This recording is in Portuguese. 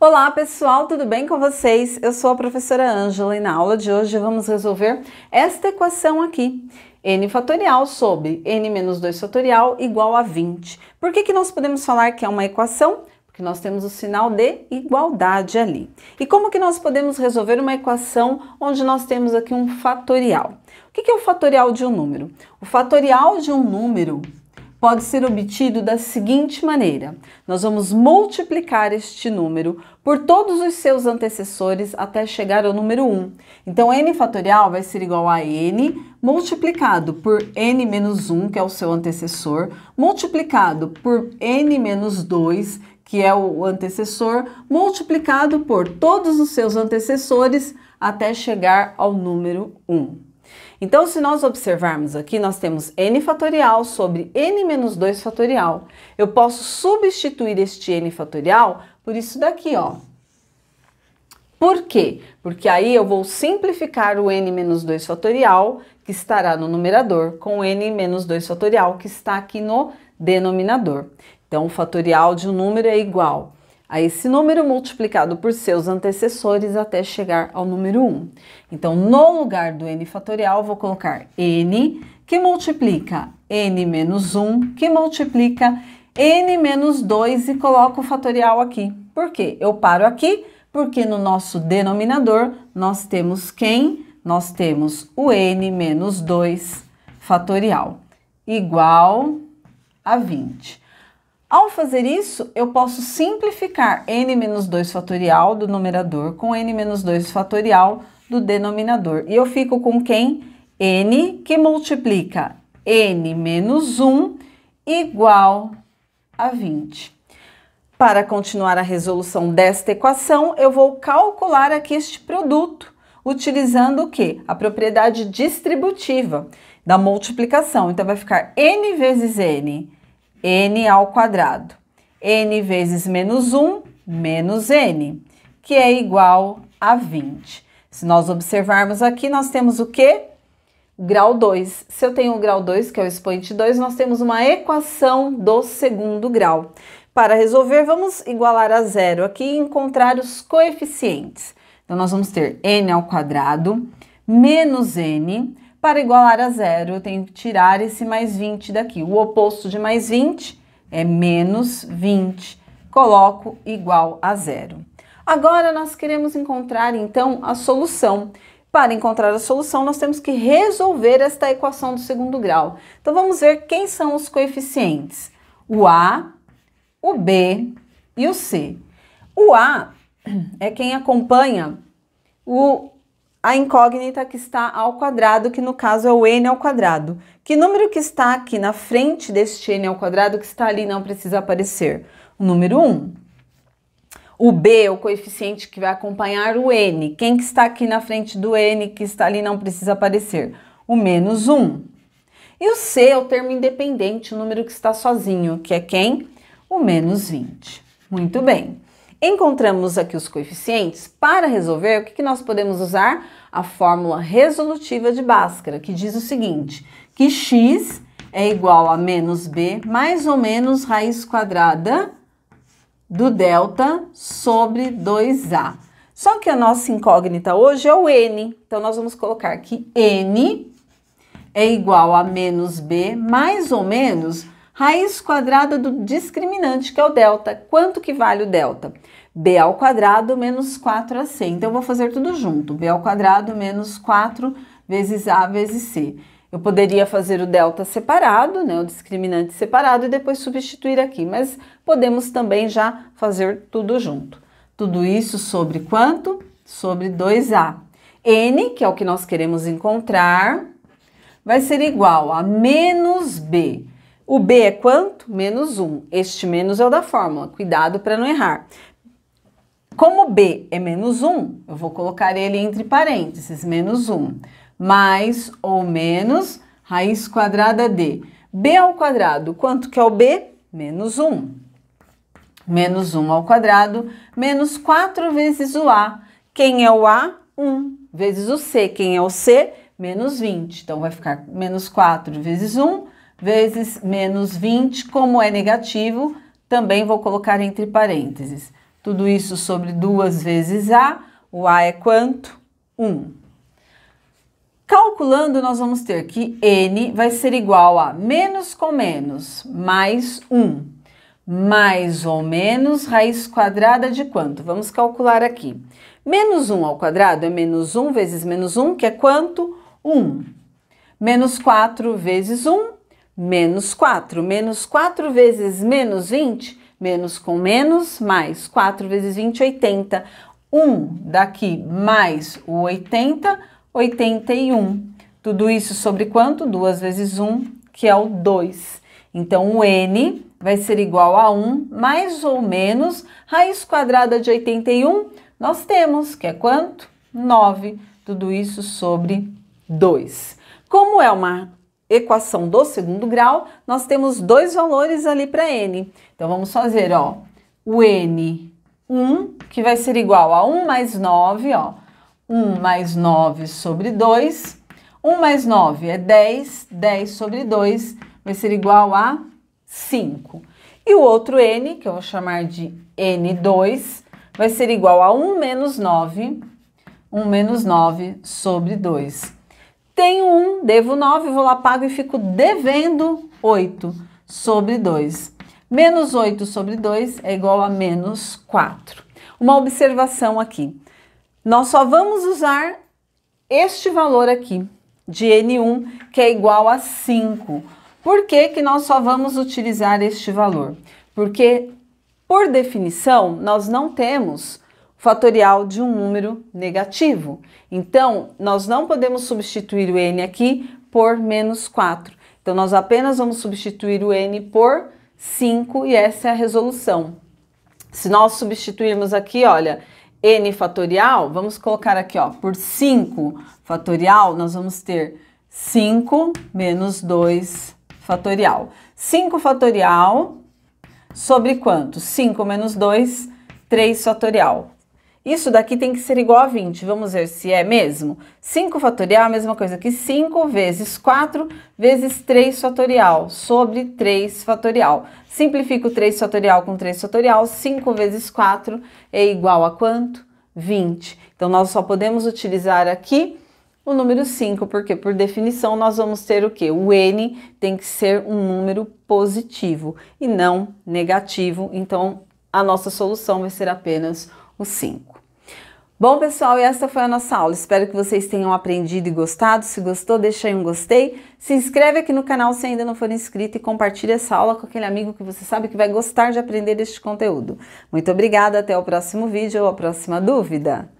Olá pessoal, tudo bem com vocês? Eu sou a professora Ângela e na aula de hoje vamos resolver esta equação aqui. n fatorial sobre n menos 2 fatorial igual a 20. Por que, que nós podemos falar que é uma equação? Porque nós temos o sinal de igualdade ali. E como que nós podemos resolver uma equação onde nós temos aqui um fatorial? O que, que é o fatorial de um número? O fatorial de um número pode ser obtido da seguinte maneira: nós vamos multiplicar este número por todos os seus antecessores até chegar ao número 1. Então, n fatorial vai ser igual a n multiplicado por n menos 1, que é o seu antecessor, multiplicado por n menos 2, que é o antecessor, multiplicado por todos os seus antecessores até chegar ao número 1. Então, se nós observarmos aqui, nós temos n fatorial sobre n menos 2 fatorial. Eu posso substituir este n fatorial por isso daqui, ó. Por quê? Porque aí eu vou simplificar o n menos 2 fatorial, que estará no numerador, com n menos 2 fatorial, que está aqui no denominador. Então, o fatorial de um número é igual a esse número multiplicado por seus antecessores até chegar ao número 1. Então, no lugar do n fatorial, vou colocar n que multiplica n menos 1 que multiplica n menos 2 e coloco o fatorial aqui. Por quê? Eu paro aqui porque no nosso denominador nós temos quem? Nós temos o n menos 2 fatorial igual a 20. Ao fazer isso, eu posso simplificar n menos 2 fatorial do numerador com n menos 2 fatorial do denominador. E eu fico com quem? n que multiplica n menos 1 igual a 20. Para continuar a resolução desta equação, eu vou calcular aqui este produto, utilizando o que? A propriedade distributiva da multiplicação. Então, vai ficar n vezes n n ao quadrado. n vezes menos 1, menos n, que é igual a 20. Se nós observarmos aqui, nós temos o quê? Grau 2. Se eu tenho o grau 2, que é o expoente 2, nós temos uma equação do segundo grau. Para resolver, vamos igualar a zero aqui e encontrar os coeficientes. Então, nós vamos ter n ao quadrado menos n para igualar a zero, eu tenho que tirar esse mais 20 daqui. O oposto de mais 20 é menos 20. Coloco igual a zero. Agora, nós queremos encontrar, então, a solução. Para encontrar a solução, nós temos que resolver esta equação do segundo grau. Então, vamos ver quem são os coeficientes. O A, o B e o C. O A é quem acompanha o a incógnita que está ao quadrado, que no caso é o n ao quadrado. Que número que está aqui na frente deste n ao quadrado que está ali não precisa aparecer? O número 1. O b é o coeficiente que vai acompanhar o n. Quem que está aqui na frente do n que está ali não precisa aparecer? O menos 1. E o c é o termo independente, o número que está sozinho, que é quem? O menos 20. Muito bem. Encontramos aqui os coeficientes. Para resolver, o que, que nós podemos usar? A fórmula resolutiva de Bhaskara, que diz o seguinte, que x é igual a menos b mais ou menos raiz quadrada do delta sobre 2a. Só que a nossa incógnita hoje é o n. Então, nós vamos colocar que n é igual a menos b mais ou menos Raiz quadrada do discriminante, que é o delta. Quanto que vale o delta? b ao quadrado menos 4ac. Então, eu vou fazer tudo junto. b ao quadrado menos 4 vezes a vezes c. Eu poderia fazer o delta separado, né, o discriminante separado, e depois substituir aqui. Mas podemos também já fazer tudo junto. Tudo isso sobre quanto? Sobre 2a. n, que é o que nós queremos encontrar, vai ser igual a menos b o B é quanto? Menos 1. Este menos é o da fórmula, cuidado para não errar. Como B é menos 1, eu vou colocar ele entre parênteses, menos 1. Mais ou menos raiz quadrada de B ao quadrado, quanto que é o B? Menos 1. Menos 1 ao quadrado, menos 4 vezes o A. Quem é o A? 1. Vezes o C. Quem é o C? Menos 20. Então, vai ficar menos 4 vezes 1, vezes menos 20, como é negativo, também vou colocar entre parênteses. Tudo isso sobre 2 vezes A, o A é quanto? 1. Calculando, nós vamos ter que N vai ser igual a menos com menos, mais 1, mais ou menos raiz quadrada de quanto? Vamos calcular aqui. Menos 1 ao quadrado é menos 1 vezes menos 1, que é quanto? 1. Menos 4 vezes 1 menos 4. Menos 4 vezes menos 20, menos com menos, mais 4 vezes 20, 80. 1 daqui mais o 80, 81. Tudo isso sobre quanto? 2 vezes 1, que é o 2. Então, o n vai ser igual a 1 mais ou menos raiz quadrada de 81, nós temos, que é quanto? 9. Tudo isso sobre 2. Como é uma equação do segundo grau, nós temos dois valores ali para n. Então vamos fazer, ó, o n 1, que vai ser igual a 1 mais 9, ó. 1 mais 9 sobre 2. 1 mais 9 é 10. 10 sobre 2 vai ser igual a 5. E o outro n, que eu vou chamar de n2, vai ser igual a 1 menos 9. 1 menos 9 sobre 2. Tenho um, devo 9, vou lá, pago e fico devendo 8 sobre 2. Menos 8 sobre 2 é igual a menos 4. Uma observação aqui. Nós só vamos usar este valor aqui de N1, que é igual a 5. Por que, que nós só vamos utilizar este valor? Porque, por definição, nós não temos fatorial de um número negativo. Então, nós não podemos substituir o n aqui por menos 4. Então, nós apenas vamos substituir o n por 5 e essa é a resolução. Se nós substituirmos aqui, olha, n fatorial, vamos colocar aqui, ó, por 5 fatorial, nós vamos ter 5 menos 2 fatorial. 5 fatorial sobre quanto? 5 menos 2, 3 fatorial. Isso daqui tem que ser igual a 20. Vamos ver se é mesmo. 5 fatorial é a mesma coisa que 5 vezes 4 vezes 3 fatorial sobre 3 fatorial. Simplifico 3 fatorial com 3 fatorial. 5 vezes 4 é igual a quanto? 20. Então, nós só podemos utilizar aqui o número 5, porque por definição nós vamos ter o quê? O N tem que ser um número positivo e não negativo. Então, a nossa solução vai ser apenas 1 o 5. Bom, pessoal, e esta foi a nossa aula. Espero que vocês tenham aprendido e gostado. Se gostou, deixa aí um gostei. Se inscreve aqui no canal se ainda não for inscrito e compartilhe essa aula com aquele amigo que você sabe que vai gostar de aprender este conteúdo. Muito obrigada, até o próximo vídeo ou a próxima dúvida.